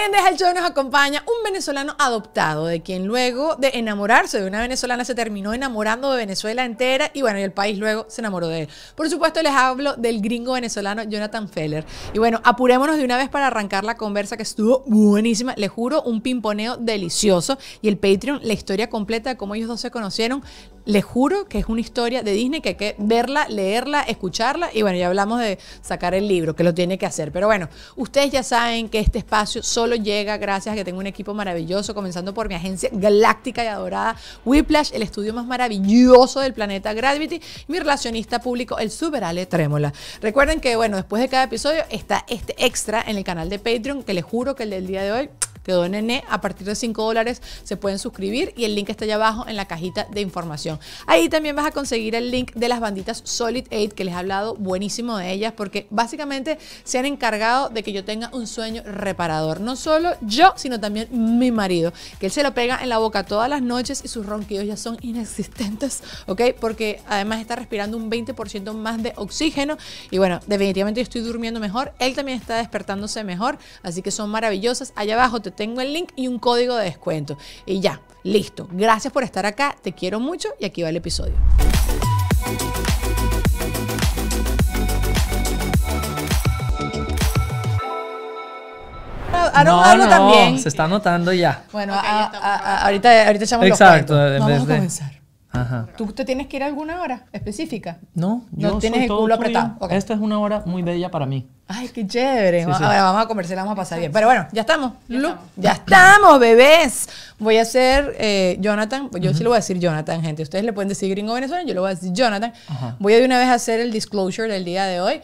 Hoy en el Show nos acompaña un venezolano adoptado, de quien luego de enamorarse de una venezolana se terminó enamorando de Venezuela entera y bueno, y el país luego se enamoró de él. Por supuesto, les hablo del gringo venezolano Jonathan Feller. Y bueno, apurémonos de una vez para arrancar la conversa que estuvo buenísima, les juro, un pimponeo delicioso. Y el Patreon, la historia completa de cómo ellos dos se conocieron, les juro que es una historia de Disney que hay que verla, leerla, escucharla y bueno, ya hablamos de sacar el libro, que lo tiene que hacer. Pero bueno, ustedes ya saben que este espacio solo lo llega gracias a que tengo un equipo maravilloso, comenzando por mi agencia galáctica y adorada Whiplash, el estudio más maravilloso del planeta Gravity, mi relacionista público, el super Ale Trémola. Recuerden que, bueno, después de cada episodio está este extra en el canal de Patreon, que les juro que el del día de hoy quedó en A partir de 5 dólares se pueden suscribir y el link está allá abajo en la cajita de información. Ahí también vas a conseguir el link de las banditas Solid Aid, que les he hablado buenísimo de ellas porque básicamente se han encargado de que yo tenga un sueño reparador. No solo yo, sino también mi marido, que él se lo pega en la boca todas las noches y sus ronquidos ya son inexistentes, ¿ok? Porque además está respirando un 20% más de oxígeno y bueno, definitivamente yo estoy durmiendo mejor, él también está despertándose mejor, así que son maravillosas. Allá abajo te tengo el link y un código de descuento. Y ya, listo. Gracias por estar acá, te quiero mucho y aquí va el episodio. Ah, no, también. Se está notando ya. Bueno, ahorita, ahorita echamos los cuentos. Vamos a comenzar. ¿Tú te tienes que ir a alguna hora específica? No, yo no tienes soy el culo Esta es una hora muy bella para mí. Ay, qué chévere. A comer, vamos a vamos a pasar bien. Pero bueno, ya estamos. Ya estamos, ya estamos bebés. Voy a hacer eh, Jonathan. Yo sí lo voy a decir Jonathan, gente. Ustedes le pueden decir gringo venezolano, yo lo voy a decir Jonathan. Voy a de una vez a hacer el disclosure del día de hoy.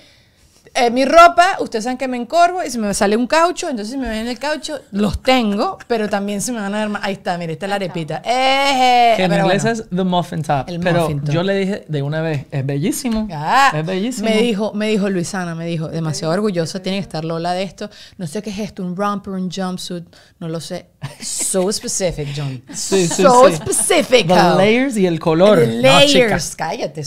Eh, mi ropa, ustedes saben que me encorvo y si me sale un caucho, entonces si me ven el caucho, los tengo, pero también se me van a ver más. Ahí está, mire, está la arepita. Eh, que en inglés es the muffin top. pero yo le dije de una vez, es bellísimo. Ah, es bellísimo. Me dijo, me dijo Luisana, me dijo, demasiado orgullosa, tiene que estar Lola de esto. No sé qué es esto, un romper, un jumpsuit, no lo sé. So specific, John. so specific. layers y el color. layers. Cállate.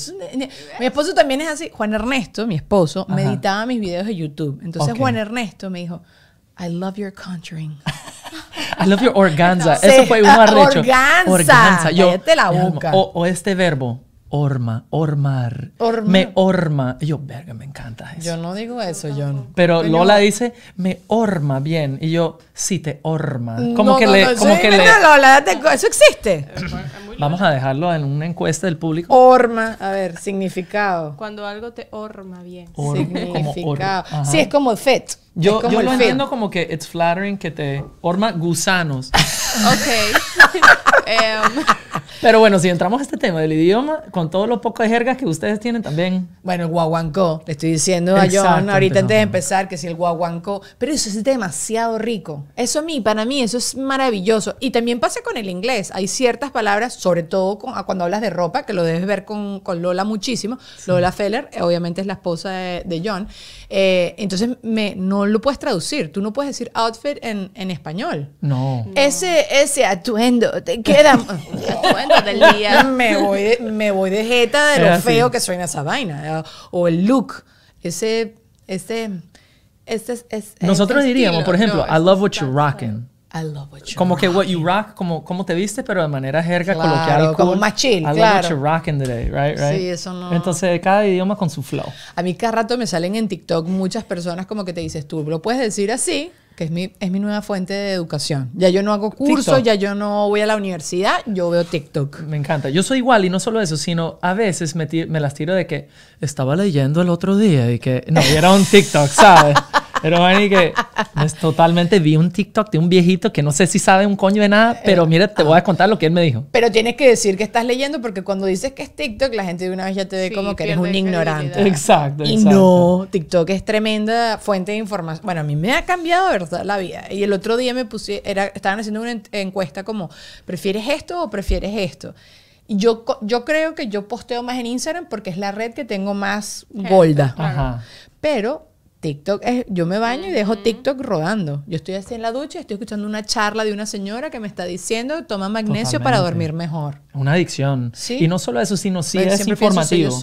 Mi esposo también es así. Juan Ernesto, mi esposo, meditaba mis videos de YouTube. Entonces Juan Ernesto me dijo, I love your contouring. I love your organza. Eso fue un arrecho. Organza. organza. la boca. o, este verbo, Orma, ormar. Me orma. Y yo, verga, me encanta eso. Yo no digo eso, John. Pero Lola dice, me orma bien. Y yo, sí, te orma. Como que le. como que le Lola, eso existe. vamos a dejarlo en una encuesta del público. Orma, a ver, significado. Cuando algo te orma bien. significado. sí, es como el fet. Yo, como lo entiendo como que it's flattering que te orma gusanos. Ok. Em. Pero bueno, si entramos a este tema del idioma, con todos los pocos de jergas que ustedes tienen también. Bueno, el guaguancó. Le estoy diciendo a John ahorita antes de empezar que si el guaguancó. Pero eso es demasiado rico. Eso a mí, para mí, eso es maravilloso. Y también pasa con el inglés. Hay ciertas palabras, sobre todo cuando hablas de ropa, que lo debes ver con, Lola muchísimo. Lola Feller, eh, obviamente es la esposa de, John. Eh, entonces, me, no lo puedes traducir. Tú no puedes decir outfit en, español. no. Ese, ese atuendo te queda. atuendo del día. Me voy, de, me voy de jeta de lo feo que suena esa vaina. Eh, o el look. Ese. Ese. Este es, Nosotros diríamos, por ejemplo, I love what you're rocking. I love what you're como que what you rock, como, como te viste, pero de manera jerga coloquial. Cool. Como más chill, I love what you're rocking today, right, right? Sí, eso no. Entonces, cada idioma con su flow. A mí cada rato me salen en TikTok muchas personas como que te dices, tú lo puedes decir así, que es mi, es mi nueva fuente de educación. Ya yo no hago cursos, ya yo no voy a la universidad, yo veo TikTok. Me encanta. Yo soy igual y no solo eso, sino a veces me, me las tiro de que estaba leyendo el otro día y que no, era un TikTok, ¿sabes? Pero, Manny, que es pues, totalmente vi un TikTok de un viejito que no sé si sabe un coño de nada, pero eh, mira, te voy a contar lo que él me dijo. Pero tienes que decir que estás leyendo porque cuando dices que es TikTok, la gente de una vez ya te ve como que eres un ignorante. Exacto, Exacto, Y no, TikTok es tremenda fuente de información. Bueno, a mí me ha cambiado, ¿verdad? La vida. Y el otro día me puse, era, estaban haciendo una encuesta como, ¿prefieres esto o prefieres esto? Yo, yo creo que yo posteo más en Instagram porque es la red que tengo más golda Ajá. Pero TikTok es, yo me baño y dejo TikTok rodando. Yo estoy así en la ducha y estoy escuchando una charla de una señora que me está diciendo toma magnesio para dormir mejor. Una adicción. Y no solo eso, sino sí es informativo.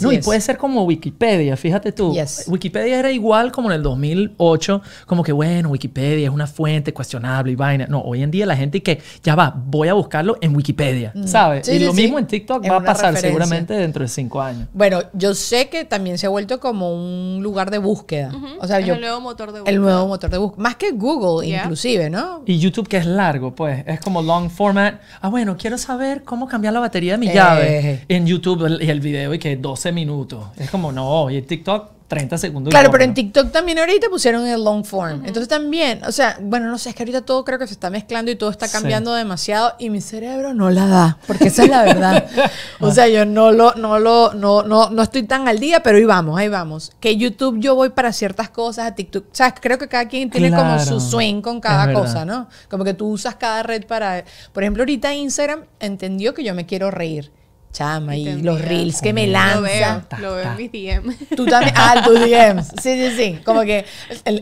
no, y puede ser como Wikipedia, fíjate tú. Wikipedia era igual como en el 2008, como que bueno, Wikipedia es una fuente cuestionable y vaina. No, hoy en día la gente que ya va, voy a buscarlo en Wikipedia, mm. ¿sabes? y lo mismo en TikTok va a pasar seguramente dentro de cinco años. Bueno, yo sé que también se ha vuelto como un lugar de búsqueda o sea, el nuevo motor de búsqueda. El nuevo motor de búsqueda. Más que Google, inclusive, ¿no? Y YouTube, que es largo, pues. Es como long format. Ah, bueno, quiero saber cómo cambiar la batería de mi llave. Eh. En YouTube, y el, video, y que 12 minutos. Es como, no. Y TikTok, 30 segundos. Claro, pero en TikTok también ahorita pusieron el long form. Entonces también, o sea, bueno, no sé, es que ahorita todo creo que se está mezclando y todo está cambiando demasiado y mi cerebro no la da, porque esa es la verdad. o sea, yo no lo, no lo, no, no, estoy tan al día, pero ahí vamos, ahí vamos. Que YouTube yo voy para ciertas cosas, a TikTok, o sea, creo que cada quien tiene como su swing con cada cosa, ¿no? Como que tú usas cada red para... Por ejemplo, ahorita Instagram entendió que yo me quiero reír. Chama, y, los reels que me lanzan. Lo veo, en mis DMs. Tú también, ah, tus DMs. Sí, sí, sí. Como que,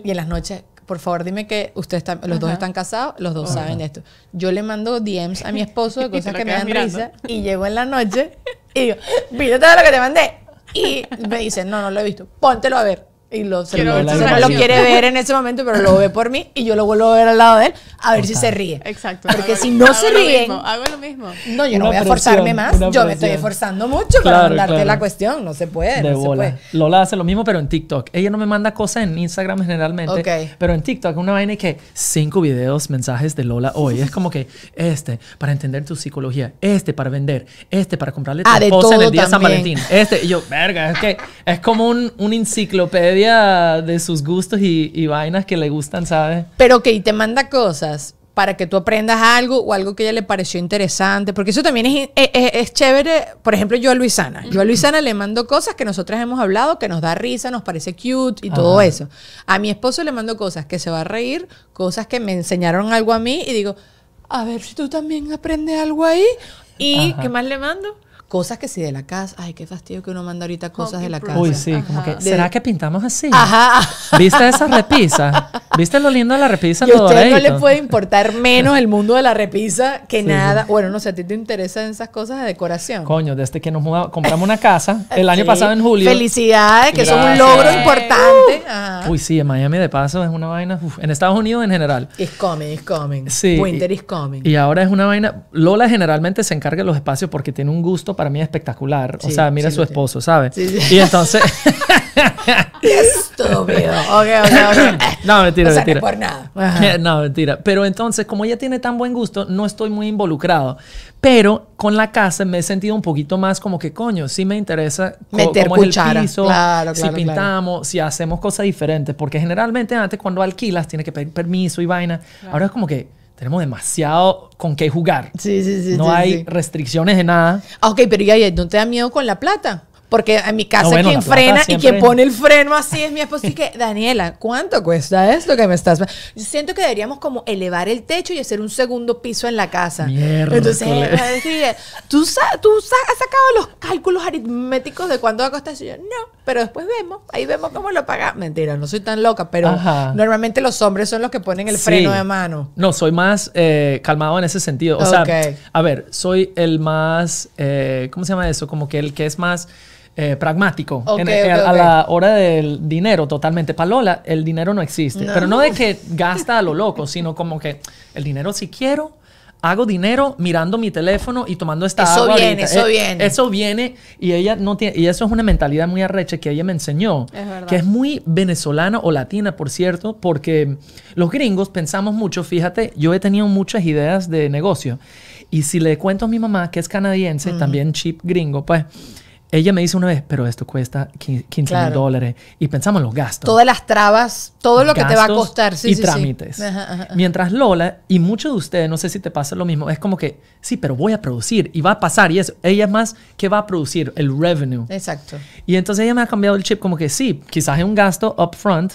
y en las noches, por favor, dime que ustedes están, los dos están casados, los dos saben de esto. Yo le mando DMs a mi esposo de cosas que me dan risa y llego en la noche y digo, todo lo que te mandé. Y me dice no, no lo he visto, póntelo a ver y lo, se lo, quiere ver en ese momento, pero lo ve por mí y yo lo vuelvo a ver al lado de él a ver si se ríe. Exacto. Porque si no se ríen. hago lo mismo. No, yo no voy a forzarme más. Yo me estoy esforzando mucho para mandarte la cuestión. No se puede. no Se puede. Lola hace lo mismo, pero en TikTok. Ella no me manda cosas en Instagram generalmente. Pero en TikTok, una vaina que cinco videos, mensajes de Lola hoy. Es como que este para entender tu psicología, este para vender, este para comprarle tu ah, en el día de San Valentín. Este, y yo, verga, es que es como un, un enciclopedia de sus gustos y, vainas que le gustan, ¿sabes? Pero que Y te manda cosas para que tú aprendas algo o algo que a ella le pareció interesante, porque eso también es, chévere, por ejemplo, yo a Luisana, yo a Luisana le mando cosas que nosotras hemos hablado, que nos da risa, nos parece cute y todo eso. A mi esposo le mando cosas que se va a reír, cosas que me enseñaron algo a mí y digo, a ver si tú también aprendes algo ahí. ¿Y qué más le mando? cosas que sí de la casa. Ay, qué fastidio que uno manda ahorita cosas de la casa. Uy, sí, como que, ¿será que pintamos así? Ajá. ¿Viste esa repisa? ¿Viste lo lindo de la repisa? Y usted no le puede importar menos el mundo de la repisa que nada. Bueno, no sé, ¿a ti te interesan esas cosas de decoración? Coño, desde que nos mudamos, compramos una casa el año pasado en julio. Felicidades, que eso son un logro importante. Uh. Uy, sí, en Miami de paso es una vaina. en Estados Unidos en general. It's coming, it's coming. Winter is coming. Y ahora es una vaina. Lola generalmente se encarga de los espacios porque tiene un gusto para para mí es espectacular. o sea, mira a su esposo, ¿sabes? Sí, y entonces... Estúpido. Ok, ok, ok. No, mentira, o sea, mentira. por nada. no, mentira. Pero entonces, como ella tiene tan buen gusto, no estoy muy involucrado. Pero con la casa me he sentido un poquito más como que, coño, sí me interesa Meter cuchara. si pintamos, si hacemos cosas diferentes. Porque generalmente antes cuando alquilas tiene que pedir permiso y vaina. Ahora es como que tenemos demasiado con qué jugar. Sí, sí, sí. No hay restricciones de nada. Ah, ok, pero ya, ¿no te da miedo con la plata? Porque en mi casa quien frena y quien pone el freno así es mi esposa. Y que, Daniela, ¿cuánto cuesta esto que me estás? siento que deberíamos como elevar el techo y hacer un segundo piso en la casa. Mierda, Entonces, eh, ¿tú, tú has sacado los cálculos aritméticos de cuánto va a costar? no, pero después vemos, ahí vemos cómo lo paga Mentira, no soy tan loca, pero normalmente los hombres son los que ponen el freno de mano. No, soy más eh, calmado en ese sentido. O sea, a ver, soy el más, eh, ¿cómo se llama eso? Como que el que es más... Eh, pragmático eh, a, la hora del dinero totalmente. Para Lola el dinero no existe, pero no de que gasta a lo loco, sino como que el dinero si quiero, hago dinero mirando mi teléfono y tomando esta eso viene eso eh, viene eso viene y ella no tiene y eso es una mentalidad muy arrecha que ella me enseñó que es muy venezolana o latina por cierto porque los gringos pensamos mucho fíjate yo he tenido muchas ideas de negocio y si le cuento a mi mamá que es canadiense también chip gringo pues ella me dice una vez, pero esto cuesta 15 mil dólares. Y pensamos en los gastos. Todas las trabas, todo lo que te va a costar. Sí, y trámites. Sí. Mientras Lola, y muchos de ustedes, no sé si te pasa lo mismo, es como que, sí, pero voy a producir y va a pasar. Y eso, ella es más que va a producir el revenue. Exacto. Y entonces ella me ha cambiado el chip como que sí, quizás es un gasto upfront,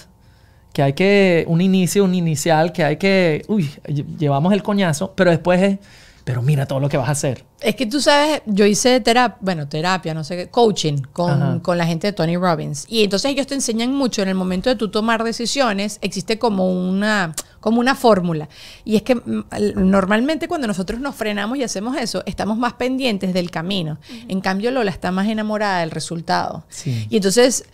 que hay que, un inicio, un inicial, que hay que, uy, llevamos el coñazo, pero después es pero mira todo lo que vas a hacer. Es que tú sabes, yo hice terapia, bueno, terapia, no sé qué, coaching con, con, la gente de Tony Robbins. Y entonces ellos te enseñan mucho en el momento de tú tomar decisiones, existe como una, como una fórmula. Y es que mm, normalmente cuando nosotros nos frenamos y hacemos eso, estamos más pendientes del camino. En cambio, Lola está más enamorada del resultado. Y entonces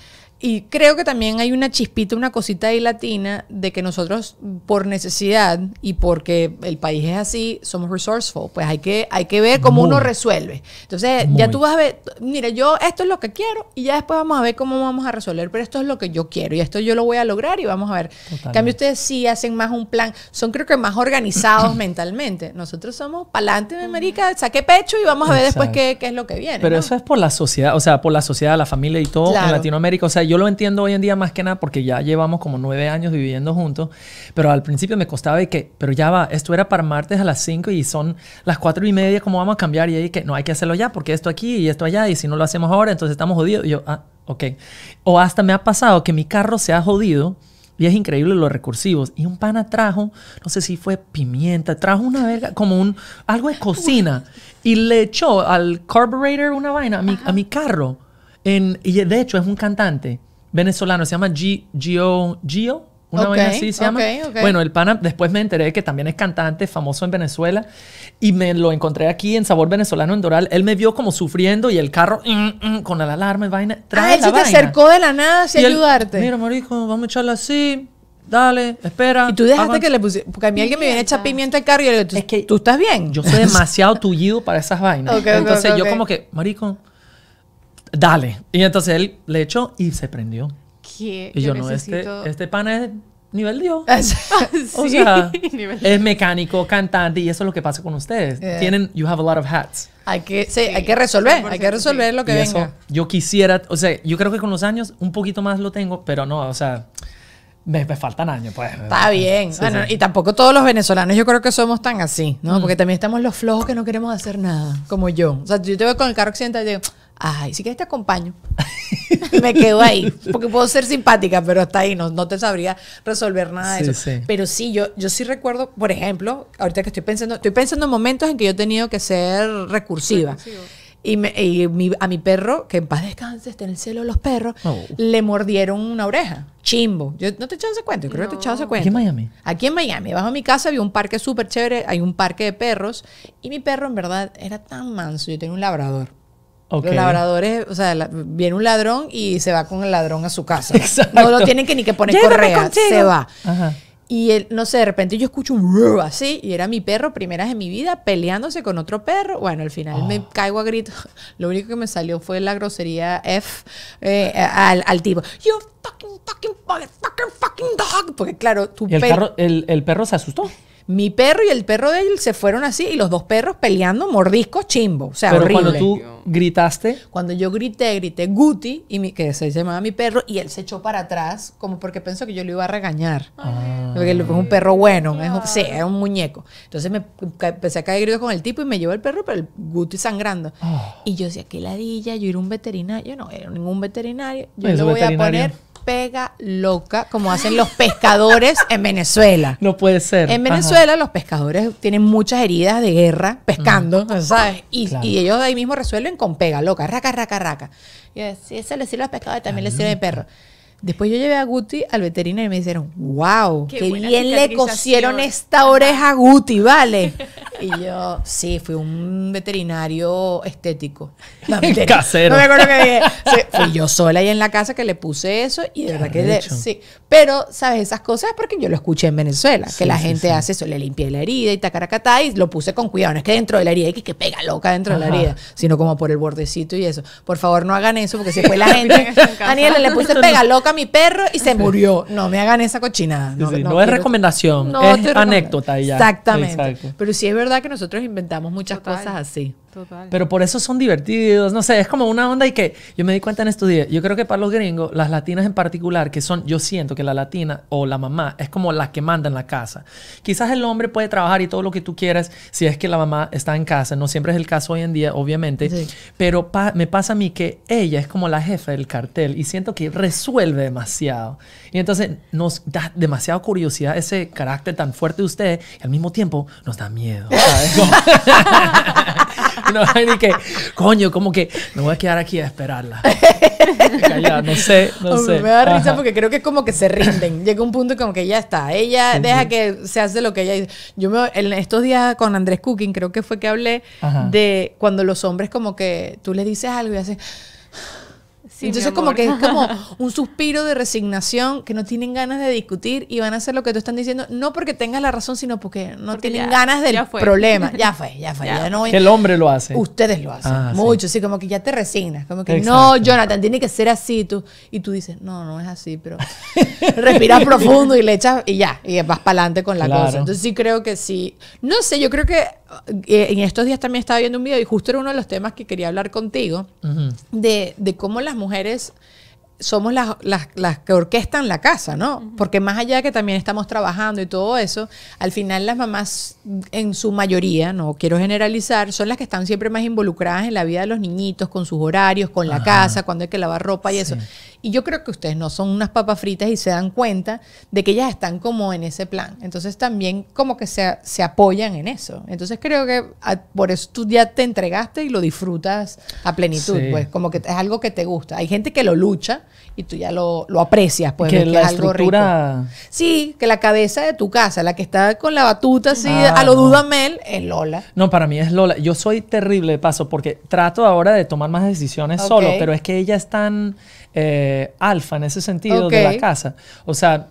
y creo que también hay una chispita, una cosita ahí latina de que nosotros por necesidad y porque el país es así, somos resourceful. Pues hay que, hay que ver cómo uno resuelve. Entonces ya tú vas a ver, mira, yo esto es lo que quiero y ya después vamos a ver cómo vamos a resolver, pero esto es lo que yo quiero y esto yo lo voy a lograr y vamos a ver. En cambio, ustedes sí hacen más un plan, son creo que más organizados mentalmente. Nosotros somos pa'lante, América, saqué pecho y vamos a ver después qué, es lo que viene. Pero eso es por la sociedad, o sea, por la sociedad, la familia y todo en Latinoamérica. O sea, yo lo entiendo hoy en día más que nada porque ya llevamos como nueve años viviendo juntos, pero al principio me costaba y que, pero ya va, esto era para martes a las cinco y son las cuatro y media, ¿cómo vamos a cambiar? Y ahí que no hay que hacerlo ya porque esto aquí y esto allá y si no lo hacemos ahora, entonces estamos jodidos. Y yo, ah, ok. O hasta me ha pasado que mi carro se ha jodido. Y es increíble los recursivos. Y un pana trajo, no sé si fue pimienta, trajo una verga, como un, algo de cocina. Y le echó al carburetor una vaina a mi carro y de hecho es un cantante venezolano, se llama Gio, Gio, una vez así se llama. Bueno, el pana, después me enteré que también es cantante famoso en Venezuela y me lo encontré aquí en Sabor Venezolano en Doral. Él me vio como sufriendo y el carro mm, mm, con la alarma y vaina. Ah, trae ah, él se te acercó de la nada así ayudarte. Mira, marico, vamos a echarle así. Dale, espera. Y tú dejaste que le pusiera. Porque a mí alguien me viene a echar pimienta al carro y yo le digo, ¿tú, es que, ¿tú estás bien? Yo soy demasiado tullido para esas vainas. Entonces yo, como que, marico, dale. Y entonces él le echó y se prendió. ¿Qué? yo, este, necesito... este, pan pana es nivel Dios. o sea, es mecánico, cantante y eso es lo que pasa con ustedes. Tienen, you have a lot of hats. Hay que, hay que resolver, hay que resolver lo que venga. yo quisiera, o sea, yo creo que con los años un poquito más lo tengo, pero no, o sea, me, me faltan años, pues. Está bien. y tampoco todos los venezolanos, yo creo que somos tan así, ¿no? Mm. Porque también estamos los flojos que no queremos hacer nada, como yo. O sea, yo te veo con el carro occidental y digo, Ay, si quieres te acompaño. me quedo ahí. Porque puedo ser simpática, pero hasta ahí no, no te sabría resolver nada de eso. Pero sí, yo, yo sí recuerdo, por ejemplo, ahorita que estoy pensando, estoy pensando en momentos en que yo he tenido que ser recursiva. y, a mi perro, que en paz descanse, está en el cielo los perros, oh. le mordieron una oreja. Chimbo. no te he echado ese creo que te Aquí en Miami. Aquí en Miami, bajo mi casa había un parque súper chévere, hay un parque de perros, y mi perro en verdad era tan manso, yo tenía un labrador los labradores, o sea, viene un ladrón y se va con el ladrón a su casa. Exacto. No lo tienen que ni que poner correa, se va. Y él, no sé, de repente yo escucho un así, y era mi perro, primeras en mi vida, peleándose con otro perro. Bueno, al final me ah. caigo a grito Lo único que me salió fue la grosería F eh, al, al, tipo. You fucking, fucking, fucking, fucking dog. Porque claro, tu perro, el perro se asustó. Mi perro y el perro de él se fueron así y los dos perros peleando mordiscos chimbo. O sea, Pero cuando tú gritaste. Cuando yo grité, grité Guti, y mi, que se llamaba mi perro, y él se echó para atrás como porque pensó que yo lo iba a regañar. Ah. Porque es un perro bueno, es un, sí, es un muñeco. Entonces me empecé a caer gritos con el tipo y me llevó el perro, pero el Guti sangrando. Ah. Y yo decía, qué ladilla, yo era un veterinario. Yo no era ningún veterinario. Yo lo voy a poner pega loca como hacen los pescadores en Venezuela. No puede ser. En Venezuela los pescadores tienen muchas heridas de guerra pescando, mm. ¿sabes? Y, ellos ahí mismo resuelven con pega loca, raca, raca, raca. Y si ese les sirve a los pescadores, también le les sirve de perro. Después yo llevé a Guti al veterinario y me dijeron, wow, qué, bien le cosieron esta oreja a Guti, ¿vale? Y yo, sí, fui un veterinario estético. Casero. No me acuerdo qué dije. fui yo sola ahí en la casa que le puse eso y de verdad que... sí. Pero, ¿sabes? Esas cosas porque yo lo escuché en Venezuela, que la gente hace eso, le limpié la herida y tacaracatá y lo puse con cuidado. No es que dentro de la herida, hay que, que pega loca dentro de la herida, sino como por el bordecito y eso. Por favor, no hagan eso porque si fue la gente. Daniela, le puse pega loca mi perro y se murió. No me hagan esa cochinada. No, es recomendación, es anécdota Exactamente. Pero sí es verdad que nosotros inventamos muchas cosas así. Total. Pero por eso son divertidos, no sé, es como una onda y que yo me di cuenta en estos días, yo creo que para los gringos, las latinas en particular, que son, yo siento que la latina o la mamá es como la que manda en la casa. Quizás el hombre puede trabajar y todo lo que tú quieras si es que la mamá está en casa, no siempre es el caso hoy en día, obviamente, pero me pasa a mí que ella es como la jefa del cartel y siento que resuelve demasiado. Y entonces nos da demasiada curiosidad ese carácter tan fuerte de usted y al mismo tiempo nos da miedo. ni que, coño, como que me voy a quedar aquí a esperarla. no sé, no sé. Me da risa porque creo que es como que se rinden. Llega un punto como que ya está. Ella deja que se hace lo que ella dice. Yo me, en estos días con Andrés Cooking creo que fue que hablé de cuando los hombres como que tú les dices algo y haces entonces como que es como un suspiro de resignación, que no tienen ganas de discutir y van a hacer lo que tú están diciendo, no porque tengas la razón, sino porque no tienen ganas del problema. Ya fue, ya fue. Ya. el hombre lo hace. Ustedes lo hacen. Ah, mucho, sí. como que ya te resignas, como que no, Jonathan, tiene que ser así tú. Y tú dices, no, no es así, pero respiras profundo y le echas y ya, y vas para adelante con la cosa. Entonces sí creo que sí. No sé, yo creo que eh, en estos días también estaba viendo un video y justo era uno de los temas que quería hablar contigo, de, cómo las mujeres somos las, las, que orquestan la casa, ¿no? Porque más allá de que también estamos trabajando y todo eso, al final las mamás en su mayoría, no quiero generalizar, son las que están siempre más involucradas en la vida de los niñitos, con sus horarios, con la casa, cuando hay que lavar ropa y eso. Y yo creo que ustedes no son unas papas fritas y se dan cuenta de que ellas están como en ese plan. Entonces también como que se, se apoyan en eso. Entonces creo que ah, por eso tú ya te entregaste y lo disfrutas a plenitud. Pues como que es algo que te gusta. Hay gente que lo lucha y tú ya lo, aprecias. Pues, que, la estructura... Sí, que la cabeza de tu casa, la que está con la batuta así ah, a lo duda Dudamel, es Lola. No, para mí es Lola. Yo soy terrible de paso porque trato ahora de tomar más decisiones solo, pero es que ellas están... Eh, alfa en ese sentido de la casa. O sea,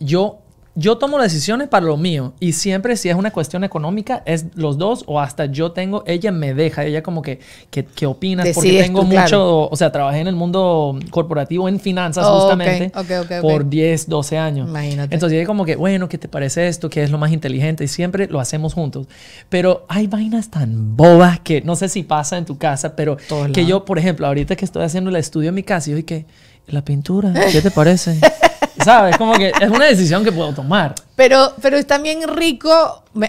yo yo tomo las decisiones para lo mío y siempre si es una cuestión económica es los dos o hasta yo tengo, ella me deja, ella como que, que qué opinas? Porque tengo mucho, o sea, trabajé en el mundo corporativo en finanzas justamente por 10, 12 años. Entonces ella como que, bueno, ¿qué te parece esto? ¿Qué es lo más inteligente? Y siempre lo hacemos juntos. Pero hay vainas tan bobas que no sé si pasa en tu casa, pero que yo, por ejemplo, ahorita que estoy haciendo el estudio en mi casa, yo dije, la pintura, ¿qué te parece? ¿Sabes? Como que es una decisión que puedo tomar. Pero, pero es también rico.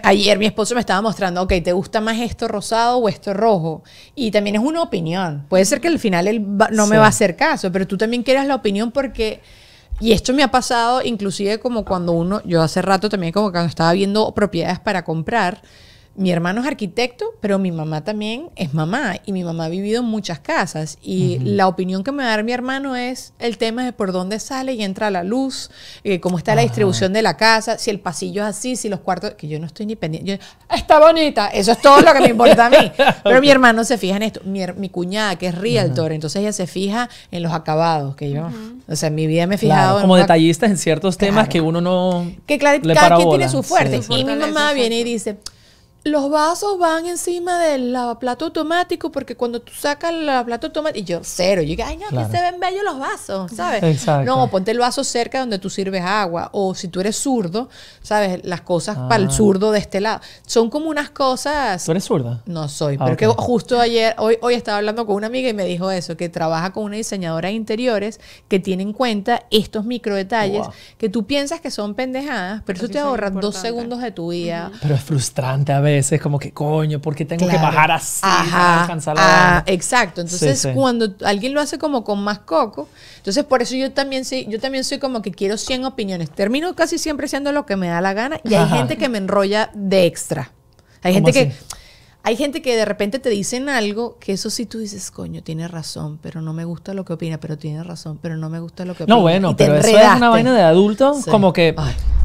Ayer mi esposo me estaba mostrando, ok, ¿te gusta más esto rosado o esto rojo? Y también es una opinión. Puede ser que al final él no me va a hacer caso, pero tú también quieras la opinión porque... Y esto me ha pasado inclusive como cuando uno, yo hace rato también como cuando estaba viendo propiedades para comprar, mi hermano es arquitecto, pero mi mamá también es mamá y mi mamá ha vivido en muchas casas y la opinión que me va a dar mi hermano es el tema de por dónde sale y entra la luz, eh, cómo está la distribución de la casa, si el pasillo es así, si los cuartos, que yo no estoy ni pendiente, está bonita, eso es todo lo que me importa a mí. Pero mi hermano se fija en esto, mi, cuñada que es realtor, entonces ella se fija en los acabados, que yo, o sea, en mi vida me he fijado... como detallista en ciertos temas que uno no... Que claro, cada quien tiene su fuerte. y mi mamá viene y dice los vasos van encima del plato automático porque cuando tú sacas el plato automático, y yo cero, yo digo, ay, no, que se ven bellos los vasos, ¿sabes? Exacto. No, ponte el vaso cerca donde tú sirves agua, o si tú eres zurdo, ¿sabes? Las cosas ah. para el zurdo de este lado. Son como unas cosas... ¿Tú eres zurda? No soy, ah, pero que justo ayer, hoy, hoy estaba hablando con una amiga y me dijo eso, que trabaja con una diseñadora de interiores que tiene en cuenta estos micro detalles que tú piensas que son pendejadas, pero, eso te ahorra dos segundos de tu vida. Pero es frustrante a ver es como que, coño, ¿por tengo que bajar así ah, la Exacto. Entonces, cuando alguien lo hace como con más coco, entonces por eso yo también sí yo también soy como que quiero 100 opiniones. Termino casi siempre siendo lo que me da la gana y hay gente que me enrolla de extra. Hay gente que hay gente que de repente te dicen algo que eso sí tú dices, coño, tiene razón, pero no me gusta lo que opina, pero tiene razón, pero no me gusta lo que opina. No, bueno, pero eso es una vaina de adulto, como que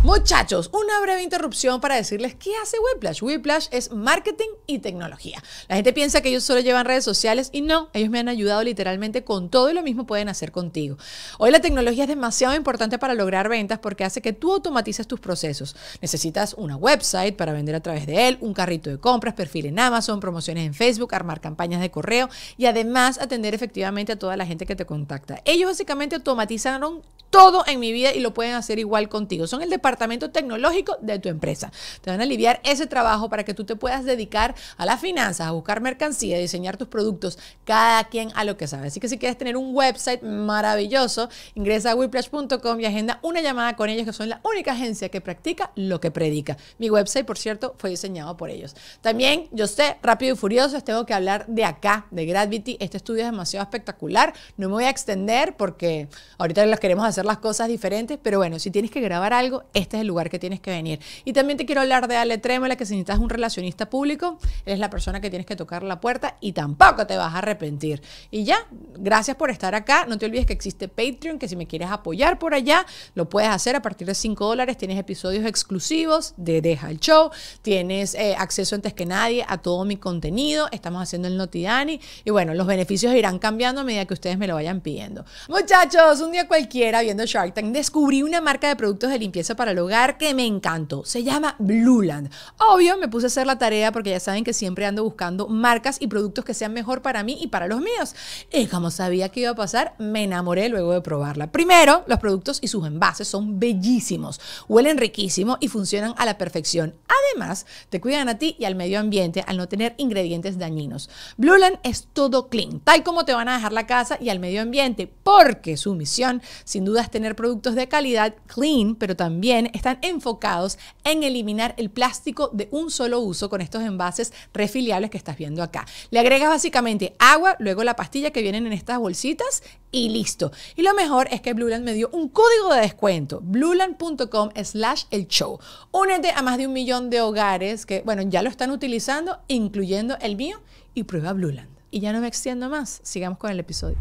Muchachos, una breve interrupción para decirles qué hace Whiplash. Whiplash es marketing y tecnología. La gente piensa que ellos solo llevan redes sociales y no, ellos me han ayudado literalmente con todo y lo mismo pueden hacer contigo. Hoy la tecnología es demasiado importante para lograr ventas porque hace que tú automatices tus procesos. Necesitas una website para vender a través de él, un carrito de compras, perfil en Amazon, promociones en Facebook, armar campañas de correo y además atender efectivamente a toda la gente que te contacta. Ellos básicamente automatizaron todo en mi vida y lo pueden hacer igual contigo. Son el departamento tecnológico de tu empresa. Te van a aliviar ese trabajo para que tú te puedas dedicar a las finanzas, a buscar mercancía, diseñar tus productos, cada quien a lo que sabe. Así que si quieres tener un website maravilloso, ingresa a whiplash.com y agenda una llamada con ellos, que son la única agencia que practica lo que predica. Mi website, por cierto, fue diseñado por ellos. También, yo sé, rápido y furioso, tengo que hablar de acá, de Gravity. Este estudio es demasiado espectacular. No me voy a extender porque ahorita los queremos hacer las cosas diferentes, pero bueno, si tienes que grabar algo, este es el lugar que tienes que venir. Y también te quiero hablar de Ale Trémola, que si necesitas un relacionista público, eres la persona que tienes que tocar la puerta y tampoco te vas a arrepentir. Y ya, gracias por estar acá. No te olvides que existe Patreon, que si me quieres apoyar por allá, lo puedes hacer a partir de 5 dólares. Tienes episodios exclusivos de Deja el Show, tienes eh, acceso antes que nadie a todo mi contenido. Estamos haciendo el Notidani y bueno, los beneficios irán cambiando a medida que ustedes me lo vayan pidiendo. Muchachos, un día cualquiera viendo Shark Tank descubrí una marca de productos de limpieza para al hogar que me encantó. Se llama Blueland. Obvio, me puse a hacer la tarea porque ya saben que siempre ando buscando marcas y productos que sean mejor para mí y para los míos. Y como sabía que iba a pasar, me enamoré luego de probarla. Primero, los productos y sus envases son bellísimos, huelen riquísimo y funcionan a la perfección. Además, te cuidan a ti y al medio ambiente al no tener ingredientes dañinos. Blueland es todo clean, tal como te van a dejar la casa y al medio ambiente, porque su misión sin duda es tener productos de calidad clean, pero también están enfocados en eliminar el plástico de un solo uso con estos envases refiliables que estás viendo acá. Le agregas básicamente agua, luego la pastilla que vienen en estas bolsitas y listo. Y lo mejor es que Blueland me dio un código de descuento, blueland.com slash el show. Únete a más de un millón de hogares que, bueno, ya lo están utilizando, incluyendo el mío, y prueba Blueland. Y ya no me extiendo más, sigamos con el episodio.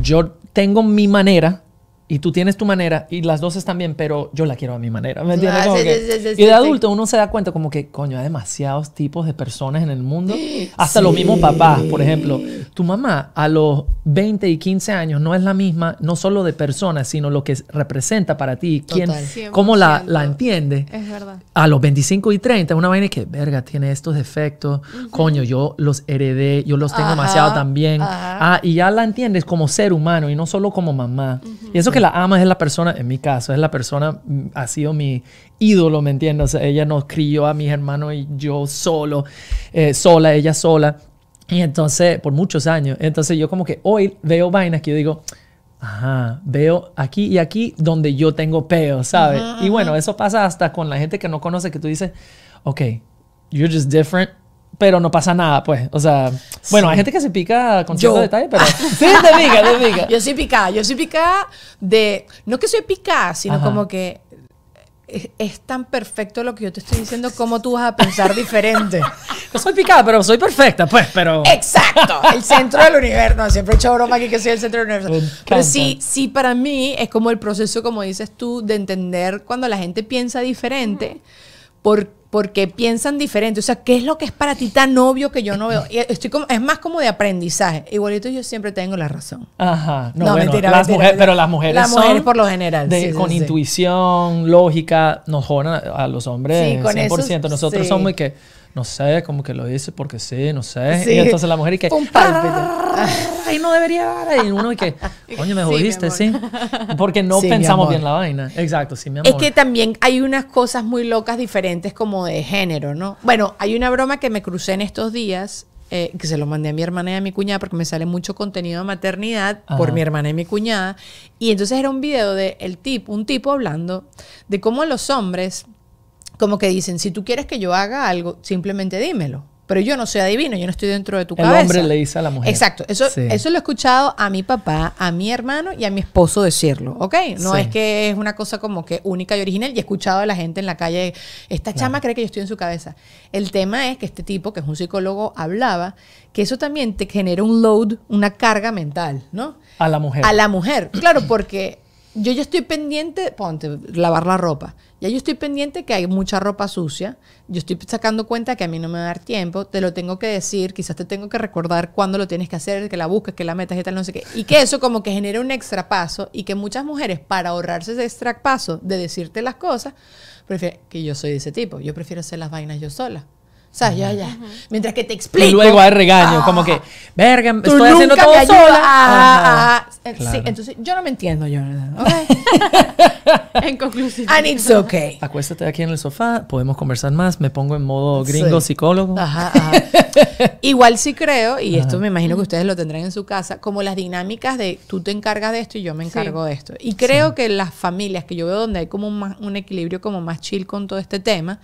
Yo tengo mi manera y tú tienes tu manera y las dos están bien, pero yo la quiero a mi manera. ¿Me entiendes? Ah, y de adulto uno se da cuenta como que, coño, hay demasiados tipos de personas en el mundo. Hasta los mismos papás, por ejemplo. Tu mamá a los 20 y 15 años no es la misma, no solo de personas, sino lo que representa para ti, quién, cómo la, la entiende. Es verdad. A los 25 y 30, una vaina que, verga, tiene estos defectos. Coño, yo los heredé, yo los tengo demasiado también. Ah, y ya la entiendes como ser humano y no solo como mamá. Y eso que la ama es la persona, en mi caso, es la persona, mm, ha sido mi ídolo, ¿me entiendes? ella nos crió a mis hermanos y yo solo, eh, sola, ella sola. Y entonces, por muchos años, entonces yo como que hoy veo vainas que yo digo, Ajá, veo aquí y aquí donde yo tengo peo, ¿sabes? y bueno, eso pasa hasta con la gente que no conoce, que tú dices, ok, you're just different, pero no pasa nada, pues. O sea, bueno, hay gente que se pica con todo detalle, pero sí te pica, te pica. Yo soy picada, yo soy picada de no que soy picada, sino como que es, tan perfecto lo que yo te estoy diciendo, cómo tú vas a pensar diferente. No soy picada, pero soy perfecta, pues, pero Exacto, el centro del universo, siempre he hecho broma aquí que soy el centro del universo. Pero sí, sí para mí es como el proceso como dices tú de entender cuando la gente piensa diferente porque piensan diferente. O sea, ¿qué es lo que es para ti tan obvio que yo no veo? estoy como, es más como de aprendizaje. Igualito yo siempre tengo la razón. Ajá. No, bueno, mentira, las mujeres, Pero las mujeres Las mujeres por lo general. con intuición, lógica, nos jodan a, los hombres 100%. Nosotros somos que, no sé, como que lo dice porque sí, no sé. Y entonces la mujer y que ahí no debería haber Uno y que, coño, me jodiste, sí. Porque no pensamos bien la vaina. Exacto, sí, mi amor. Es que también hay unas cosas muy locas diferentes como de género, ¿no? Bueno, hay una broma que me crucé en estos días eh, que se lo mandé a mi hermana y a mi cuñada porque me sale mucho contenido de maternidad por mi hermana y mi cuñada. Y entonces era un video de el tip, un tipo hablando de cómo los hombres como que dicen, si tú quieres que yo haga algo, simplemente dímelo pero yo no soy adivino, yo no estoy dentro de tu cabeza. El hombre le dice a la mujer. Exacto, eso, eso lo he escuchado a mi papá, a mi hermano y a mi esposo decirlo, ¿ok? No es que es una cosa como que única y original y he escuchado a la gente en la calle, esta chama cree que yo estoy en su cabeza. El tema es que este tipo, que es un psicólogo, hablaba que eso también te genera un load, una carga mental, ¿no? A la mujer. A la mujer, claro, porque yo ya estoy pendiente, ponte, lavar la ropa. Ya yo estoy pendiente que hay mucha ropa sucia. Yo estoy sacando cuenta que a mí no me va a dar tiempo. Te lo tengo que decir. Quizás te tengo que recordar cuándo lo tienes que hacer, que la busques, que la metas y tal, no sé qué. Y que eso como que genera un extra paso y que muchas mujeres, para ahorrarse ese extra paso de decirte las cosas, prefieren que yo soy de ese tipo. Yo prefiero hacer las vainas yo sola. O sea, ya, ya. Mientras que te explico. Y luego hay regaño ah. como que, verga, estoy haciendo todo sola. Ah, ah, eh, sí, entonces yo no me entiendo, yo. Okay. en conclusión. And it's Acuéstate aquí en el sofá, podemos conversar más. Me pongo en modo gringo psicólogo. Ajá, Igual sí creo, y esto me imagino que ustedes lo tendrán en su casa, como las dinámicas de tú te encargas de esto y yo me encargo de esto. Y creo que las familias que yo veo donde hay como un, un, equilibrio como más chill con todo este tema,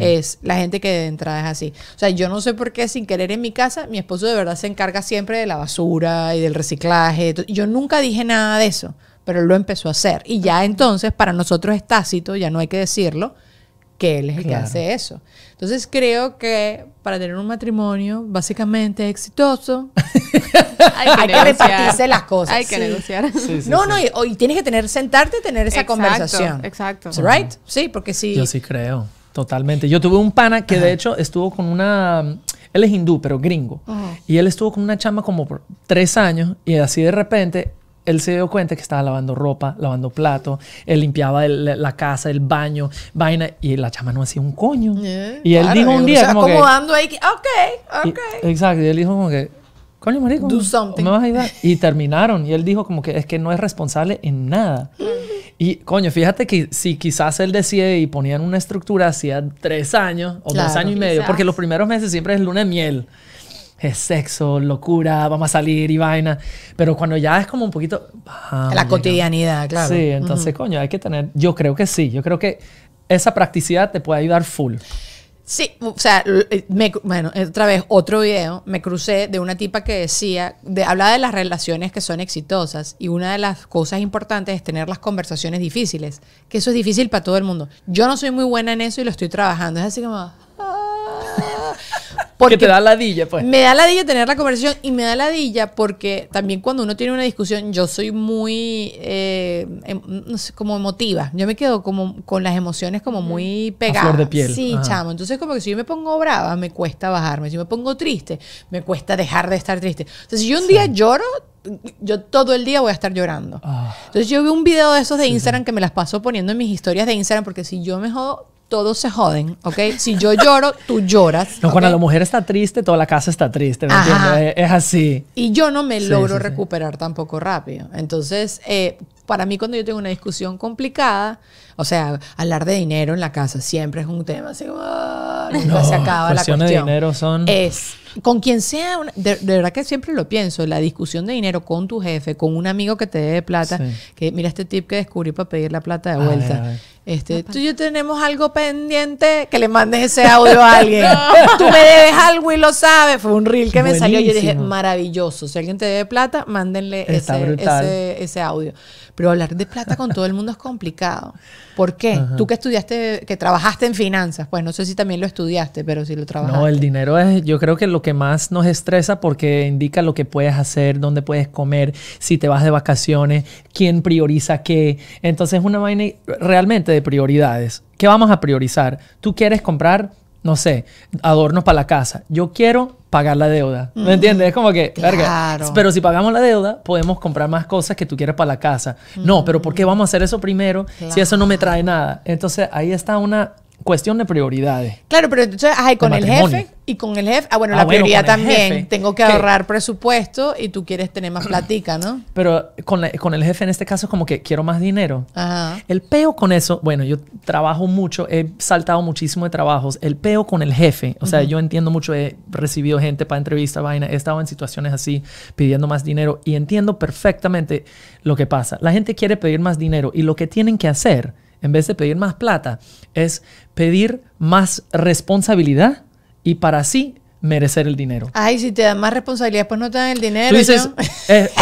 es la gente que de entrada así. O sea, yo no sé por qué sin querer en mi casa, mi esposo de verdad se encarga siempre de la basura y del reciclaje. Yo nunca dije nada de eso, pero él lo empezó a hacer. Y ya entonces para nosotros es tácito, ya no hay que decirlo, que él es el que hace eso. Entonces creo que para tener un matrimonio básicamente exitoso, hay, que repartirse las cosas. Hay que negociar. no, no, y, tienes que tener, sentarte y tener esa conversación. Exacto. Right? Sí, porque sí Yo sí creo. Totalmente. Yo tuve un pana que de hecho estuvo con una... Él es hindú, pero gringo. Y él estuvo con una chama como por tres años y así de repente él se dio cuenta que estaba lavando ropa, lavando platos, él limpiaba la casa, el baño, vaina, y la chama no hacía un coño. Eh, y él dijo un día. como acomodando que, ahí, ok, ok. exacto, y él dijo como que, coño, marico, Do something. me vas a ayudar. Y terminaron, y él dijo como que es que no es responsable en nada. Mm. Y coño, fíjate que si quizás él decía y ponían una estructura hacía tres años o dos años y medio, porque los primeros meses siempre es luna de miel. Es sexo, locura, vamos a salir y vaina. Pero cuando ya es como un poquito. La cotidianidad, claro. Sí, entonces, coño, hay que tener. Yo creo que sí. Yo creo que esa practicidad te puede ayudar full. Sí, o sea, eh, bueno, otra vez, otro video, me crucé de una tipa que decía, de, hablaba de las relaciones que son exitosas y una de las cosas importantes es tener las conversaciones difíciles, que eso es difícil para todo el mundo. Yo no soy muy buena en eso y lo estoy trabajando, es así como... Porque te da ladilla, pues. Me da ladilla tener la conversación y me da ladilla porque también cuando uno tiene una discusión, yo soy muy, eh, em, no sé, como emotiva. Yo me quedo como con las emociones como muy pegadas. A flor de piel. Sí, chamo. Entonces, como que si yo me pongo brava, me cuesta bajarme. Si me pongo triste, me cuesta dejar de estar triste. Entonces, si yo un día lloro, yo todo el día voy a estar llorando. Ah. Entonces yo vi un video de esos de Instagram que me las paso poniendo en mis historias de Instagram porque si yo me jodo, todos se joden, ¿ok? Si yo lloro, tú lloras. No, cuando la mujer está triste, toda la casa está triste, ¿me entiendes? Es, así. Y yo no me logro recuperar tampoco rápido. Entonces, eh, para mí cuando yo tengo una discusión complicada, o sea, hablar de dinero en la casa siempre es un tema así como... Ah, se acaba la cuestión. de dinero son... Es, con quien sea, de, verdad que siempre lo pienso, la discusión de dinero con tu jefe, con un amigo que te debe plata, que mira este tip que descubrí para pedir la plata de vuelta. Este, tú y yo tenemos algo pendiente que le mandes ese audio a alguien. Tú me debes algo y lo sabes. Fue un reel que me salió y yo dije, maravilloso. Si alguien te debe plata, mándenle ese, ese audio. Pero hablar de plata con todo el mundo es complicado. ¿Por qué? Tú que estudiaste, que trabajaste en finanzas, pues no sé si también lo estudiaste, pero si lo trabajaste. No, el dinero es, yo creo que lo que más nos estresa porque indica lo que puedes hacer, dónde puedes comer, si te vas de vacaciones, quién prioriza qué. Entonces es una vaina realmente de prioridades. ¿Qué vamos a priorizar? ¿Tú quieres comprar no sé, adornos para la casa. Yo quiero pagar la deuda. ¿Me entiendes? Es como que, Pero si pagamos la deuda, podemos comprar más cosas que tú quieres para la casa. No, pero ¿por qué vamos a hacer eso primero si eso no me trae nada? Entonces ahí está una cuestión de prioridades. Claro, pero entonces, ay, con el jefe y con el jefe. Ah, bueno, ah, la prioridad también. Tengo que ahorrar presupuesto y tú quieres tener más platica, ¿no? Pero con, con, el jefe en este caso es como que quiero más dinero. Ajá. El peo con eso, bueno, yo trabajo mucho, he saltado muchísimo de trabajos. El peo con el jefe, o sea, yo entiendo mucho, he recibido gente para entrevista, vaina, he estado en situaciones así pidiendo más dinero y entiendo perfectamente lo que pasa. La gente quiere pedir más dinero y lo que tienen que hacer en vez de pedir más plata, es pedir más responsabilidad y para sí merecer el dinero. Ay, si te dan más responsabilidad, pues no te dan el dinero. es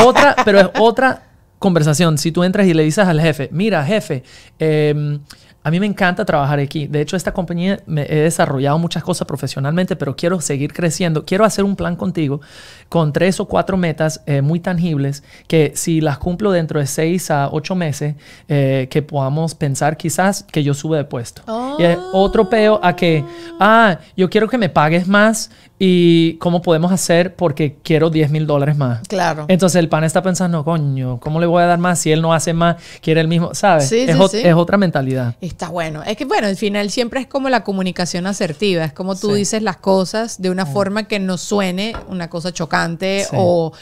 otra, pero es otra conversación. Si tú entras y le dices al jefe, mira, jefe, em, a mí me encanta trabajar aquí. De hecho, esta compañía me he desarrollado muchas cosas profesionalmente, pero quiero seguir creciendo. Quiero hacer un plan contigo con tres o cuatro metas eh, muy tangibles que si las cumplo dentro de seis a ocho meses, eh, que podamos pensar quizás que yo sube de puesto. Y otro peo a que, ah, yo quiero que me pagues más y cómo podemos hacer porque quiero 10 mil dólares más. Claro. Entonces el pan está pensando, coño, ¿cómo le voy a dar más si él no hace más? Quiere el mismo, ¿sabes? Sí, es, sí, es otra mentalidad. Está bueno. Es que, bueno, al final siempre es como la comunicación asertiva, es como tú dices las cosas de una forma que no suene una cosa chocante o...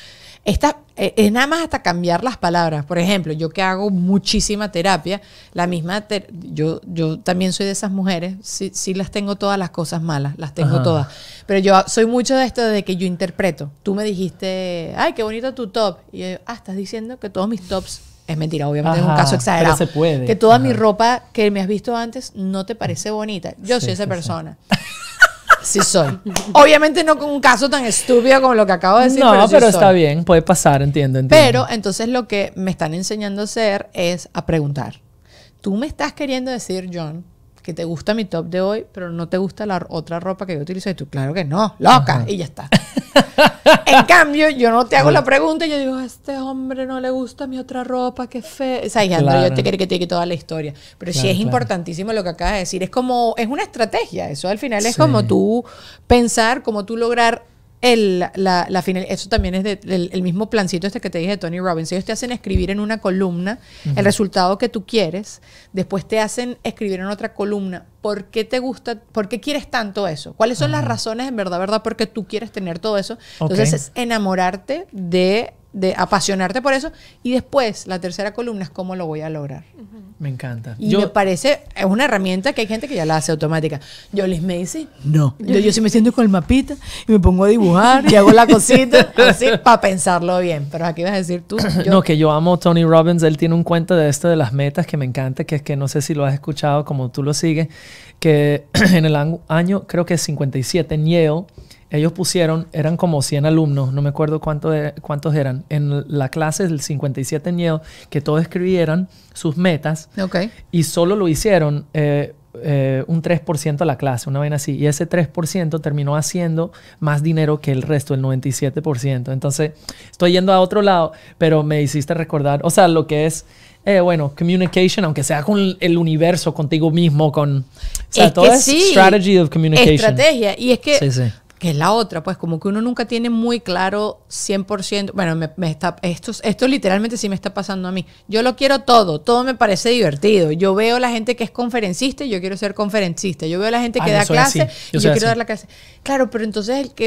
Está eh, es nada más hasta cambiar las palabras. Por ejemplo, yo que hago muchísima terapia, la misma yo, yo también soy de esas mujeres, sí, las tengo todas las cosas malas, las tengo todas. Pero yo soy mucho de esto de que yo interpreto. Tú me dijiste, ay, qué bonito tu top. Y yo, ah, estás diciendo que todos mis tops es mentira, obviamente es un caso exagerado. Que toda mi ropa que me has visto antes no te parece bonita. Yo soy esa persona. Sí soy. Obviamente no con un caso tan estúpido como lo que acabo de decir. No, pero, está bien, puede pasar, entiendo, Pero entonces lo que me están enseñando a hacer es a preguntar. Tú me estás queriendo decir, John, que te gusta mi top de hoy, pero no te gusta la otra ropa que yo utilizo. Y tú, claro que no, loca. Y ya está. en cambio, yo no te hago la pregunta y yo digo, a este hombre no le gusta mi otra ropa, qué fe O sea, yo te quiero que te quede toda la historia. Pero sí es importantísimo lo que acabas de decir. Es como, es una estrategia. Eso al final es como tú pensar, como tú lograr el, la, eso también es el mismo plancito este que te dije de Tony Robbins. Ellos te hacen escribir en una columna el resultado que tú quieres, después te hacen escribir en otra columna por qué te gusta, por qué quieres tanto eso, cuáles son las razones en verdad, verdad, porque tú quieres tener todo eso. Entonces es enamorarte de de apasionarte por eso. Y después, la tercera columna es cómo lo voy a lograr. Me encanta. Y me parece, es una herramienta que hay gente que ya la hace automática. Yo les me no. Yo, yo sí me siento con el mapita y me pongo a dibujar y hago la cosita así para pensarlo bien. Pero aquí vas a decir tú. No, que yo amo a Tony Robbins. Él tiene un cuento de esto de las metas que me encanta, que es que no sé si lo has escuchado como tú lo sigues, que en el año, creo que es 57, en Yale, ellos pusieron, eran como 100 alumnos, no me acuerdo cuánto de, cuántos eran, en la clase del 57 en que todos escribieran sus metas. Okay. Y solo lo hicieron eh, eh, un 3% a la clase, una vaina así. Y ese 3% terminó haciendo más dinero que el resto, el 97%. Entonces, estoy yendo a otro lado, pero me hiciste recordar, o sea, lo que es... Eh, bueno, communication, aunque sea con el universo, contigo mismo, con... O sea, todo es sí. strategy of communication. Estrategia. Y es que, sí, sí que es la otra, pues como que uno nunca tiene muy claro 100%, bueno, me, está, esto, esto literalmente sí me está pasando a mí. Yo lo quiero todo, todo me parece divertido. Yo veo la gente que es conferencista y yo quiero ser conferencista. Yo veo la gente ah, que da clase y yo quiero dar la clase. Claro, pero entonces el que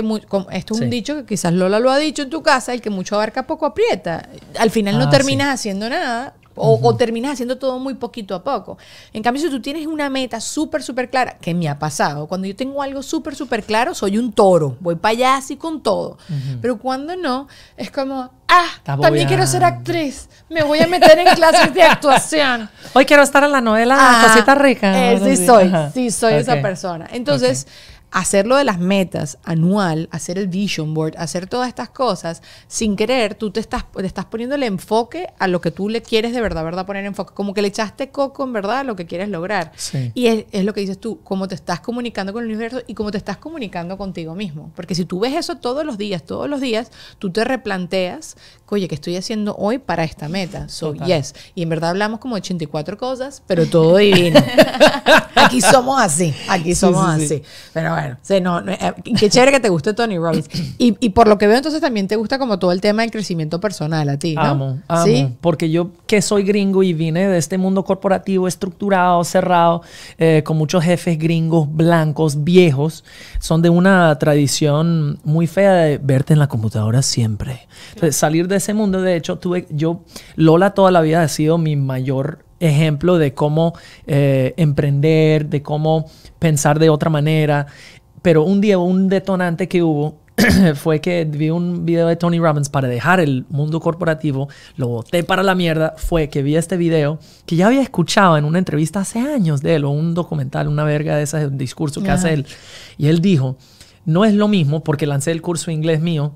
esto es un dicho que quizás Lola lo ha dicho en tu casa, el que mucho abarca poco aprieta. Al final no ah, terminas haciendo nada o, terminas haciendo todo muy poquito a poco. En cambio, si tú tienes una meta súper, súper clara, que me ha pasado, cuando yo tengo algo súper, súper claro, soy un toro, voy para allá así con todo. Pero cuando no, es como, ah, también quiero ser actriz, me voy a meter en clases de actuación. Hoy quiero estar en la novela ah, Cosita Rica. Eh, sí, soy, sí, soy, esa persona. Entonces hacer lo de las metas anual, hacer el vision board, hacer todas estas cosas, sin querer, tú te estás, te estás poniendo el enfoque a lo que tú le quieres de verdad, ¿verdad? Poner enfoque. Como que le echaste coco en verdad a lo que quieres lograr. Y es, lo que dices tú, cómo te estás comunicando con el universo y cómo te estás comunicando contigo mismo. Porque si tú ves eso todos los días, todos los días, tú te replanteas, oye, ¿qué estoy haciendo hoy para esta meta? So, yes. Y en verdad hablamos como 84 cosas, pero todo divino. aquí somos así, aquí somos así. Pero bueno, no, eh, qué chévere que te guste Tony Robbins. Y, y, por lo que veo, entonces también te gusta como todo el tema del crecimiento personal a ti. ¿no? Amo, amo. ¿Sí? Porque yo que soy gringo y vine de este mundo corporativo estructurado, cerrado, eh, con muchos jefes gringos, blancos, viejos, son de una tradición muy fea de verte en la computadora siempre. salir de ese mundo, de hecho, tuve, yo, Lola toda la vida ha sido mi mayor ejemplo de cómo eh, emprender, de cómo pensar de otra manera. Pero un día un detonante que hubo fue que vi un video de Tony Robbins para dejar el mundo corporativo, lo boté para la mierda, fue que vi este video que ya había escuchado en una entrevista hace años de él, o un documental, una verga de ese discurso que hace él. Y él dijo, no es lo mismo porque lancé el curso inglés mío,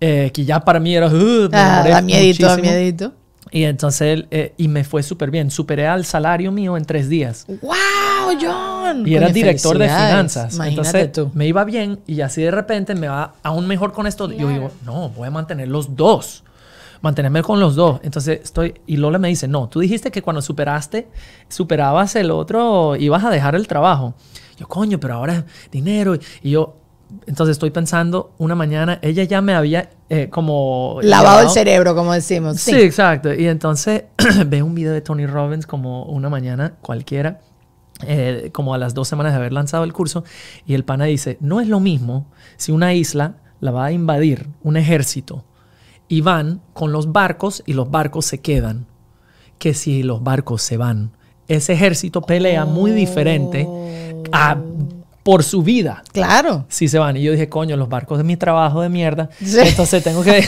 eh, que ya para mí era... Ah, da miedito, da miedito. Y entonces, eh, y me fue súper bien. Superé al salario mío en tres días. ¡Wow, John! Y era director de finanzas. entonces, me iba bien y así de repente me va aún mejor con esto. Yo digo, no, voy a mantener los dos. Mantenerme con los dos. Entonces estoy. Y Lola me dice, no, tú dijiste que cuando superaste, superabas el otro, ibas a dejar el trabajo. Yo, coño, pero ahora dinero. Y yo, entonces estoy pensando, una mañana ella ya me había eh, como... Lavado el cerebro, como decimos. Sí, exacto. Y entonces ve un video de Tony Robbins como una mañana cualquiera, eh, como a las dos semanas de haber lanzado el curso, y el pana dice, no es lo mismo si una isla la va a invadir un ejército y van con los barcos y los barcos se quedan, que si los barcos se van. Ese ejército pelea muy diferente a oh por su vida. Claro. Sí se van. Y yo dije, coño, los barcos de mi trabajo de mierda. Entonces tengo que,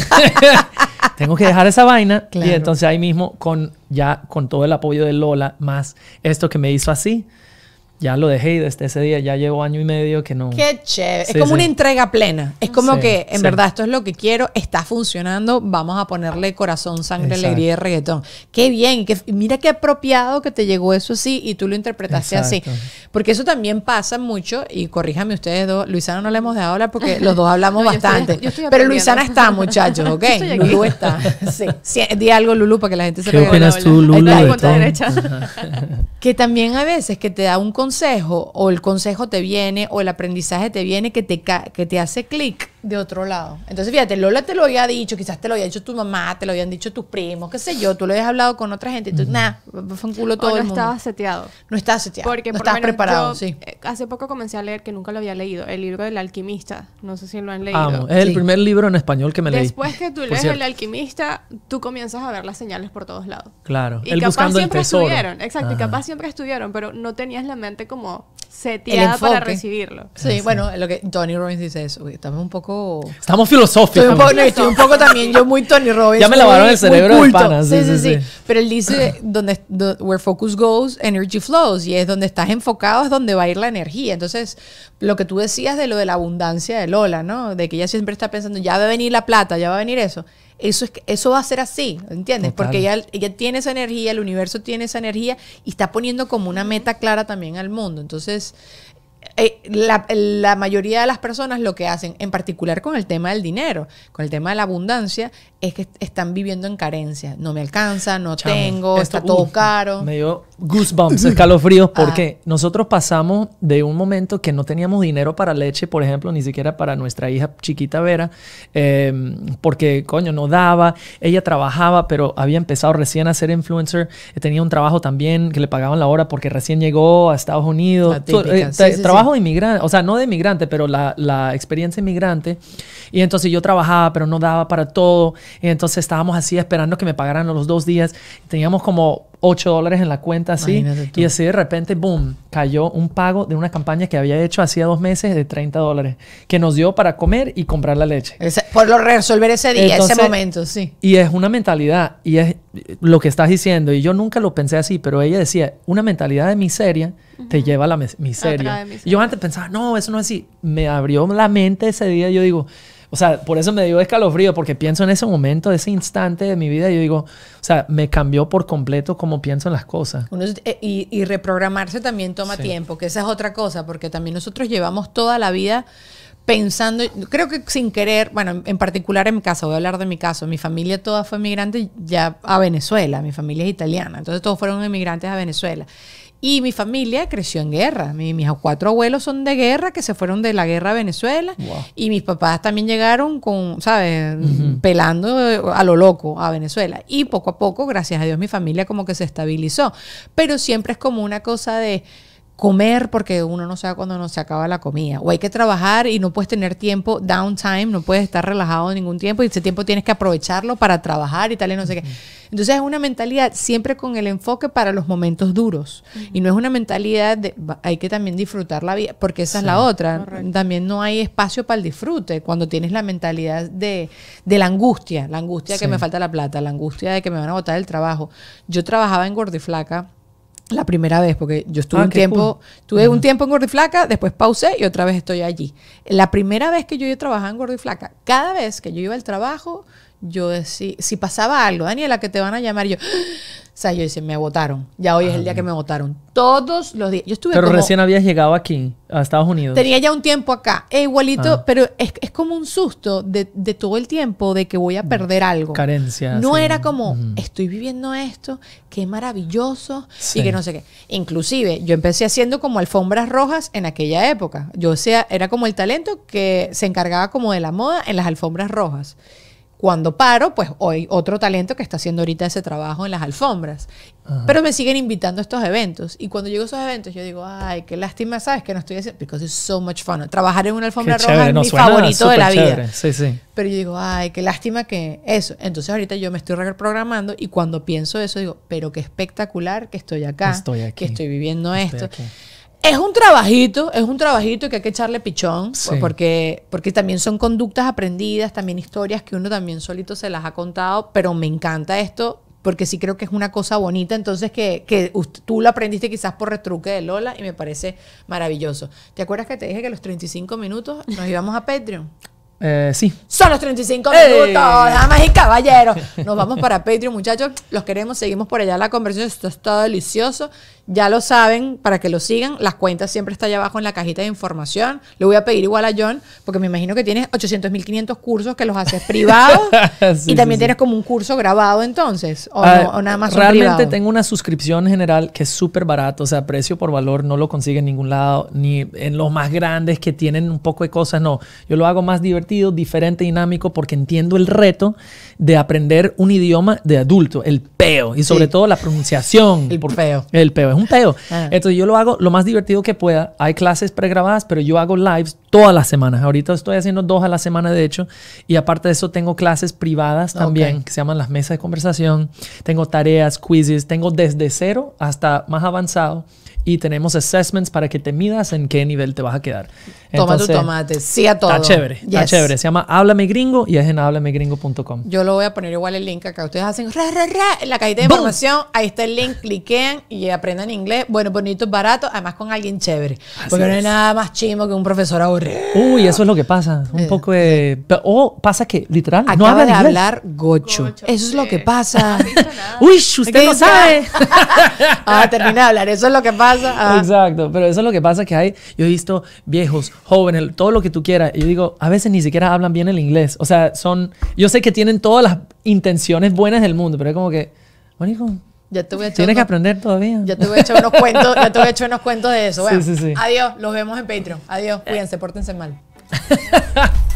tengo que dejar esa vaina. Y entonces ahí mismo, con ya con todo el apoyo de Lola, más esto que me hizo así, ya lo dejé y desde ese día ya llevo año y medio que no. Qué chévere. es como una entrega plena. Es como que, en verdad, esto es lo que quiero, está funcionando, vamos a ponerle corazón, sangre, alegría y reggaetón. Qué bien, que, mira qué apropiado que te llegó eso así y tú lo interpretaste así. Porque eso también pasa mucho, y corríjame ustedes dos, Luisana no le hemos dejado hablar porque los dos hablamos bastante. Pero Luisana está, muchachos, ¿ok? Lulu está. Sí. di algo, Lulu, para que la gente se ¿Qué opinas tú, Lulu? De Que también a veces que te da un consejo o el consejo te viene o el aprendizaje te viene que te, que te hace clic de otro lado. Entonces, fíjate, Lola te lo había dicho, quizás te lo había dicho tu mamá, te lo habían dicho tus primos, qué sé yo, tú lo habías hablado con otra gente, entonces, nada, fue un culo todo o no el mundo. estaba seteado. No estaba seteado. Porque por preparado, sí. Eh, hace poco comencé a leer, que nunca lo había leído, el libro del alquimista. No sé si lo han leído. Amo. Es el primer libro en español que me leí. Después que tú lees El alquimista, tú comienzas a ver las señales por todos lados. Claro. Y capaz siempre estuvieron, exacto, y capaz siempre estuvieron, pero no tenías la mente como seteada para recibirlo. Sí, bueno, lo que Tony Robbins dice eso, estamos un poco Estamos filosóficos. un poco, también, yo muy Tony Robbins. Ya me lavaron el cerebro de pana. Sí sí sí, Pero él dice, donde, where focus goes, energy flows. Y es donde estás enfocado, es donde va a ir la energía. Entonces, lo que tú decías de lo de la abundancia de Lola, ¿no? De que ella siempre está pensando, ya va a venir la plata, ya va a venir eso. Eso, es, eso va a ser así, ¿entiendes? Porque ella tiene esa energía, el universo tiene esa energía y está poniendo como una meta clara también al mundo. Entonces... Eh, la, mayoría de las personas lo que hacen, en particular con el tema del dinero, con el tema de la abundancia, es que están viviendo en carencia. No me alcanza, no tengo, está todo caro. Me dio goosebumps, escalofríos, ah. porque nosotros pasamos de un momento que no teníamos dinero para leche, por ejemplo, ni siquiera para nuestra hija chiquita Vera, em, porque, coño, no daba. Ella trabajaba, pero había empezado recién a ser influencer. Eh, tenía un trabajo también que le pagaban la hora porque recién llegó a Estados Unidos. Eh, trabajo de inmigrante, o sea, no de inmigrante, pero la, la, experiencia inmigrante. Y entonces yo trabajaba, pero no daba para todo. Y entonces estábamos así esperando que me pagaran los dos días. Teníamos como 8 dólares en la cuenta así. Y así de repente, boom, cayó un pago de una campaña que había hecho hacía dos meses de 30 dólares, que nos dio para comer y comprar la leche. por lo resolver ese día, ese momento, sí. Y es una mentalidad, y es lo que estás diciendo, y yo nunca lo pensé así, pero ella decía, una mentalidad de miseria te lleva a la miseria. yo antes pensaba, no, eso no es así. Me abrió la mente ese día, yo digo, o sea, por eso me dio escalofrío, porque pienso en ese momento, ese instante de mi vida, y yo digo, o sea, me cambió por completo cómo pienso en las cosas. Eh, y, reprogramarse también toma tiempo, que esa es otra cosa, porque también nosotros llevamos toda la vida pensando, creo que sin querer, bueno, en particular en mi caso, voy a hablar de mi caso, mi familia toda fue emigrante ya a Venezuela, mi familia es italiana, entonces todos fueron emigrantes a Venezuela. Y mi familia creció en guerra. mis cuatro abuelos son de guerra, que se fueron de la guerra a Venezuela. Y mis papás también llegaron con, ¿sabes? Pelando eh, a lo loco a Venezuela. Y poco a poco, gracias a Dios, mi familia como que se estabilizó. Pero siempre es como una cosa de comer porque uno no sabe cuándo no se acaba la comida. O hay que trabajar y no puedes tener tiempo, downtime, no puedes estar relajado ningún tiempo y ese tiempo tienes que aprovecharlo para trabajar y tal y no sé qué. Entonces es una mentalidad siempre con el enfoque para los momentos duros. Y no es una mentalidad de hay que también disfrutar la vida, porque esa es la otra. También no hay espacio para el disfrute cuando tienes la mentalidad de, de la angustia, la angustia de que me falta la plata, la angustia de que me van a botar el trabajo. Yo trabajaba en Gordiflaca la primera vez, porque yo estuve ah, un tiempo, tuve un tiempo en flaca después pausé y otra vez estoy allí. La primera vez que yo trabajaba en flaca cada vez que yo iba al trabajo, yo decía, si pasaba algo, Daniela, que te van a llamar, yo, o sea, yo decía, me votaron. Ya hoy es el día que me votaron. Todos los días. Yo estuve Pero recién habías llegado aquí, a Estados Unidos. Tenía ya un tiempo acá. E igualito, ah. pero es, es, como un susto de, de, todo el tiempo de que voy a mm. perder algo. Carencia. No era como, estoy viviendo esto, qué maravilloso, y que no sé qué. Inclusive, yo empecé haciendo como alfombras rojas en aquella época. Yo o sea, era como el talento que se encargaba como de la moda en las alfombras rojas. Cuando paro, pues hoy otro talento que está haciendo ahorita ese trabajo en las alfombras. Pero me siguen invitando a estos eventos. Y cuando llego a esos eventos, yo digo, ay, qué lástima, ¿sabes? Que no estoy haciendo. Because it's so much fun. Trabajar en una alfombra roja es mi favorito de la vida. Sí, sí. Pero yo digo, ay, qué lástima que eso. Entonces ahorita yo me estoy reprogramando y cuando pienso eso, digo, pero qué espectacular que estoy acá, que estoy viviendo esto. Es un trabajito, es un trabajito que hay que echarle pichón, pues, porque, porque también son conductas aprendidas, también historias que uno también solito se las ha contado, pero me encanta esto porque sí creo que es una cosa bonita, entonces que, tú lo aprendiste quizás por retruque de Lola y me parece maravilloso. ¿Te acuerdas que te dije que los 35 minutos nos íbamos a Patreon? Eh, sí. Son los 35 minutos, damas y caballeros. Nos vamos para Patreon, muchachos. Los queremos, seguimos por allá la conversación. Esto está delicioso. Ya lo saben, para que lo sigan, las cuentas siempre está allá abajo en la cajita de información. Le voy a pedir igual a John, porque me imagino que tienes 800.500 cursos que los haces privados y también tienes como un curso grabado entonces, o, ah, nada más. Realmente tengo una suscripción general que es súper barato, o sea, precio por valor no lo consigue en ningún lado, ni en los más grandes que tienen un poco de cosas, no. Yo lo hago más divertido, diferente, dinámico, porque entiendo el reto de aprender un idioma de adulto, el peo, y sobre todo la pronunciación. El peo. El peo un pedo. Ah. Entonces yo lo hago lo más divertido que pueda. Hay clases pregrabadas, pero yo hago lives todas las semanas. Ahorita estoy haciendo dos a la semana, de hecho. Y aparte de eso, tengo clases privadas también, que se llaman las mesas de conversación. Tengo tareas, quizzes. Tengo desde cero hasta más avanzado y tenemos assessments para que te midas en qué nivel te vas a quedar. Toma tu tomate, sí a todo. Está chévere, está chévere. Se llama Háblame Gringo y es en háblamegringo.com. Yo lo voy a poner igual el link acá. Ustedes hacen ra, ra, ra, en la cajita de información, ahí está el link, cliquen y aprendan inglés. Bueno, bonito, barato, además con alguien chévere. porque no hay nada más chimo que un profesor aburrido. Uy, eso es lo que pasa. Un eh, poco de... O pasa que, literal, no habla de hablar gocho. Eso es lo que pasa. Uy, usted no sabe. ah, termina de hablar, eso es lo que pasa. Ah. Exacto, pero eso es lo que pasa que hay, yo he visto viejos, jóvenes, todo lo que tú quieras. Y yo digo, a veces ni siquiera hablan bien el inglés. O sea, son, yo sé que tienen todas las intenciones buenas del mundo, pero es como que, bueno, hijo, ya Tienes que aprender todavía. Ya te voy a unos cuentos, ya te de eso. Adiós, los vemos en Patreon. Adiós, cuídense, pórtense mal.